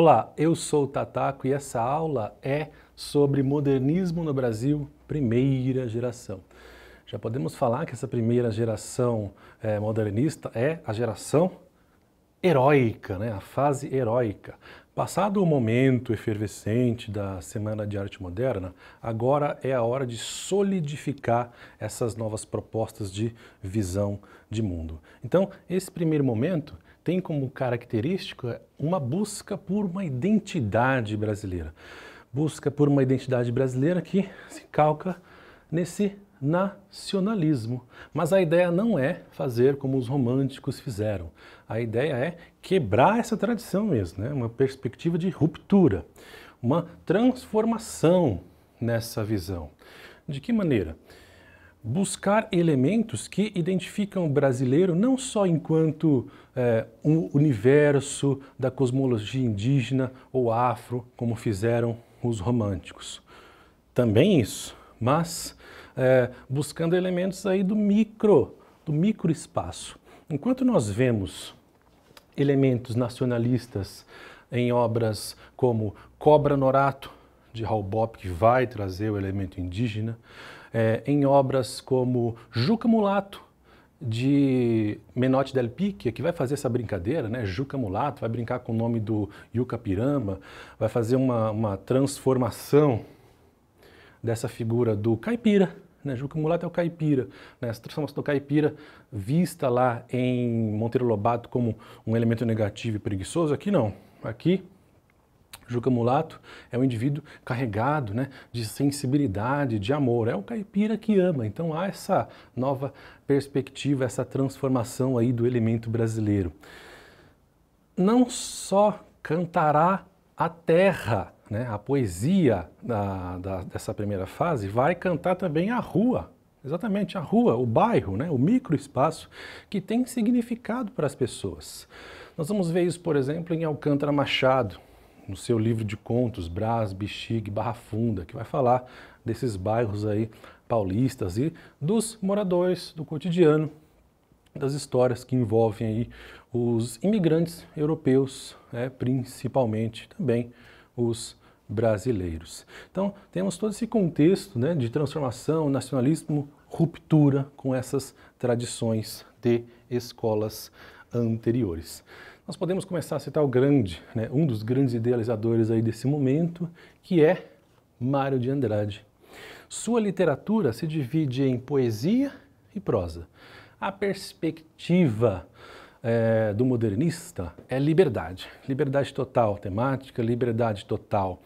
Olá, eu sou o Tataco e essa aula é sobre modernismo no Brasil, primeira geração. Já podemos falar que essa primeira geração é, modernista é a geração heróica, né? a fase heróica, Passado o momento efervescente da Semana de Arte Moderna, agora é a hora de solidificar essas novas propostas de visão de mundo. Então, esse primeiro momento tem como característica uma busca por uma identidade brasileira. Busca por uma identidade brasileira que se calca nesse nacionalismo. Mas a ideia não é fazer como os românticos fizeram. A ideia é quebrar essa tradição mesmo, né? uma perspectiva de ruptura, uma transformação nessa visão. De que maneira? Buscar elementos que identificam o brasileiro não só enquanto é, eh, um universo da cosmologia indígena ou afro, como fizeram os românticos. Também isso, mas é, buscando elementos aí do micro, do micro espaço, Enquanto nós vemos elementos nacionalistas em obras como Cobra Norato, de Hal Bop, que vai trazer o elemento indígena, é, em obras como Juca Mulato, de Menotti Del Pique, que vai fazer essa brincadeira, né? Juca Mulato, vai brincar com o nome do Yuca Pirama, vai fazer uma, uma transformação dessa figura do caipira, né? Juca Mulato é o caipira, né? Essa transformação do caipira vista lá em Monteiro Lobato como um elemento negativo e preguiçoso, aqui não. Aqui Juca Mulato é um indivíduo carregado né, de sensibilidade, de amor, é o caipira que ama. Então há essa nova perspectiva, essa transformação aí do elemento brasileiro. Não só cantará a terra, né, a poesia da, da, dessa primeira fase vai cantar também a rua, exatamente a rua, o bairro, né, o microespaço que tem significado para as pessoas. Nós vamos ver isso, por exemplo, em Alcântara Machado, no seu livro de contos Brás, Bixiga, Barra Funda, que vai falar desses bairros aí paulistas e dos moradores do cotidiano, das histórias que envolvem aí os imigrantes europeus, né, principalmente também os brasileiros. Então, temos todo esse contexto né, de transformação, nacionalismo, ruptura com essas tradições de escolas anteriores. Nós podemos começar a citar o grande, né, um dos grandes idealizadores aí desse momento, que é Mário de Andrade. Sua literatura se divide em poesia e prosa. A perspectiva é, do modernista é liberdade. Liberdade total temática, liberdade total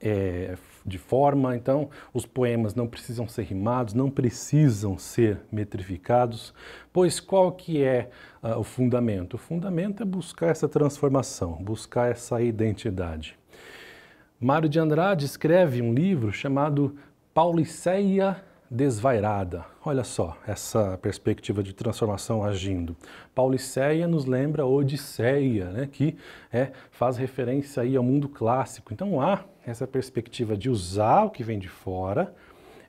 é, de forma. Então, os poemas não precisam ser rimados, não precisam ser metrificados, pois qual que é uh, o fundamento? O fundamento é buscar essa transformação, buscar essa identidade. Mário de Andrade escreve um livro chamado Pauliceia desvairada. Olha só essa perspectiva de transformação agindo. Pauliceia nos lembra Odisseia, né, que é, faz referência aí ao mundo clássico. Então há essa perspectiva de usar o que vem de fora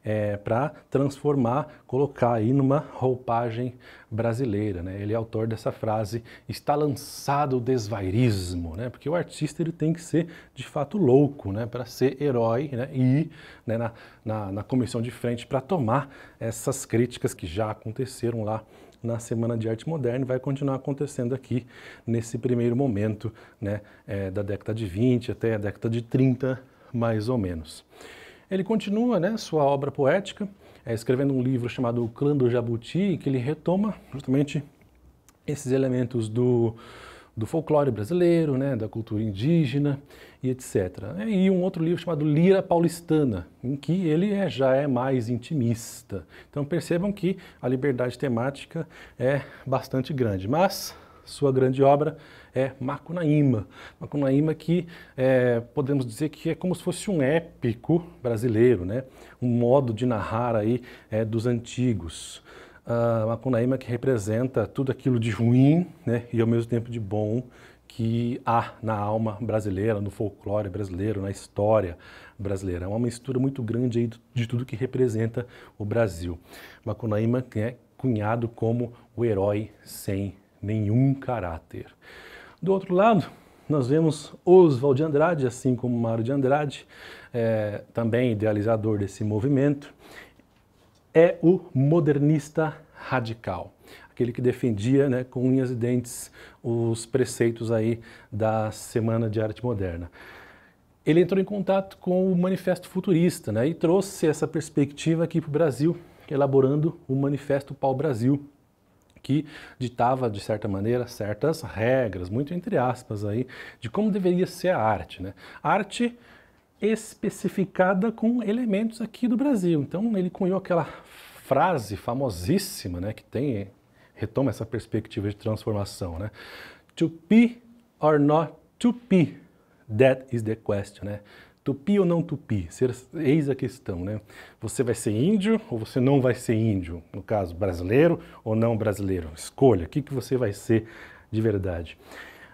é, para transformar, colocar aí numa roupagem brasileira. Né? Ele é autor dessa frase, está lançado o desvairismo, né? porque o artista ele tem que ser de fato louco né? para ser herói né? e ir né? na, na, na comissão de frente para tomar essas críticas que já aconteceram lá na Semana de Arte Moderna e vai continuar acontecendo aqui nesse primeiro momento né, é, da década de 20 até a década de 30, mais ou menos. Ele continua né, sua obra poética, é, escrevendo um livro chamado O Clã do Jabuti, que ele retoma justamente esses elementos do, do folclore brasileiro, né, da cultura indígena e etc. É, e um outro livro chamado Lira Paulistana, em que ele é, já é mais intimista. Então percebam que a liberdade temática é bastante grande, mas sua grande obra é Macunaíma. Macunaíma que é, podemos dizer que é como se fosse um épico brasileiro, né? um modo de narrar aí é, dos antigos. Uh, Macunaíma que representa tudo aquilo de ruim né? e ao mesmo tempo de bom que há na alma brasileira, no folclore brasileiro, na história brasileira. É uma mistura muito grande aí de tudo que representa o Brasil. Macunaíma é cunhado como o herói sem nenhum caráter. Do outro lado, nós vemos Oswald de Andrade, assim como Mário de Andrade, é, também idealizador desse movimento, é o modernista radical, aquele que defendia né, com unhas e dentes os preceitos aí da Semana de Arte Moderna. Ele entrou em contato com o Manifesto Futurista né, e trouxe essa perspectiva aqui para o Brasil, elaborando o Manifesto Pau Brasil, que ditava, de certa maneira, certas regras, muito entre aspas aí, de como deveria ser a arte. Né? Arte especificada com elementos aqui do Brasil. Então ele cunhou aquela frase famosíssima, né, que tem retoma essa perspectiva de transformação, né? To be or not to be, that is the question, né? Tupi ou não tupi? Ser, eis a questão, né? Você vai ser índio ou você não vai ser índio? No caso, brasileiro ou não brasileiro? Escolha, o que, que você vai ser de verdade.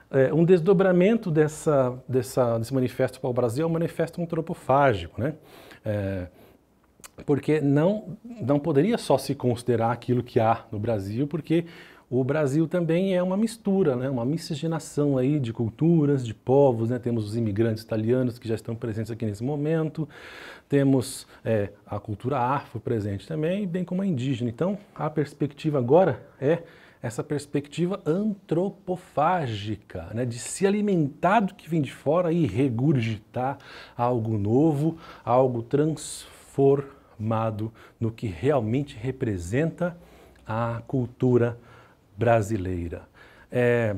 É, um desdobramento dessa, dessa, desse manifesto para o Brasil é um manifesto antropofágico, né? É, porque não, não poderia só se considerar aquilo que há no Brasil, porque o Brasil também é uma mistura, né? uma miscigenação aí de culturas, de povos. Né? Temos os imigrantes italianos que já estão presentes aqui nesse momento, temos é, a cultura afro presente também, bem como a indígena. Então, a perspectiva agora é essa perspectiva antropofágica, né? de se alimentar do que vem de fora e regurgitar algo novo, algo transformado no que realmente representa a cultura brasileira. É,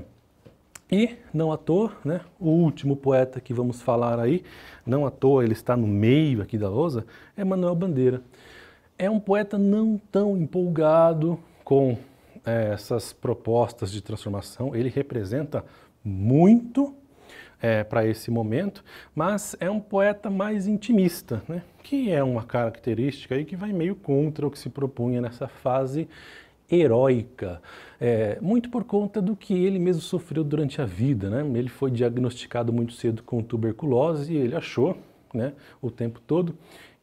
e, não à toa, né, o último poeta que vamos falar aí, não à toa ele está no meio aqui da lousa, é Manuel Bandeira. É um poeta não tão empolgado com é, essas propostas de transformação, ele representa muito é, para esse momento, mas é um poeta mais intimista, né? que é uma característica aí que vai meio contra o que se propunha nessa fase heróica. É, muito por conta do que ele mesmo sofreu durante a vida. Né? Ele foi diagnosticado muito cedo com tuberculose e ele achou né, o tempo todo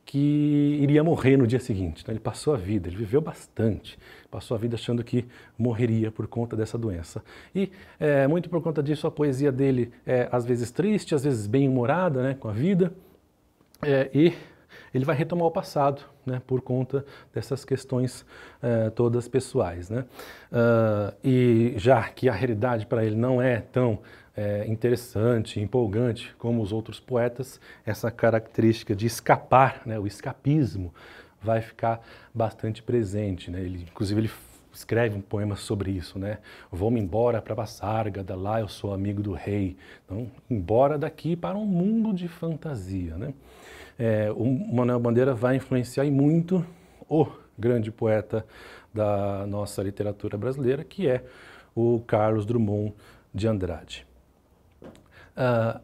que iria morrer no dia seguinte. Então, ele passou a vida, ele viveu bastante, passou a vida achando que morreria por conta dessa doença. E é, muito por conta disso, a poesia dele é às vezes triste, às vezes bem-humorada né, com a vida. É, e ele vai retomar o passado, né, por conta dessas questões uh, todas pessoais. Né? Uh, e já que a realidade para ele não é tão eh, interessante, empolgante como os outros poetas, essa característica de escapar, né, o escapismo, vai ficar bastante presente. Né? Ele, inclusive, ele escreve um poema sobre isso, né? Vou-me embora para Bassárgada, lá eu sou amigo do rei. Então, embora daqui para um mundo de fantasia, né? é, o Manuel Bandeira vai influenciar e muito o grande poeta da nossa literatura brasileira, que é o Carlos Drummond de Andrade. Uh,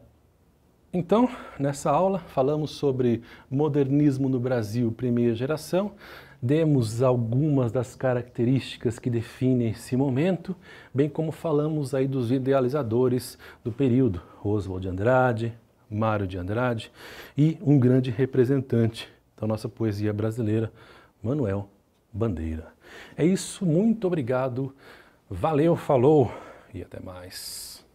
então, nessa aula, falamos sobre modernismo no Brasil, primeira geração, demos algumas das características que definem esse momento, bem como falamos aí dos idealizadores do período, Oswald de Andrade, Mário de Andrade, e um grande representante da nossa poesia brasileira, Manuel Bandeira. É isso, muito obrigado, valeu, falou e até mais.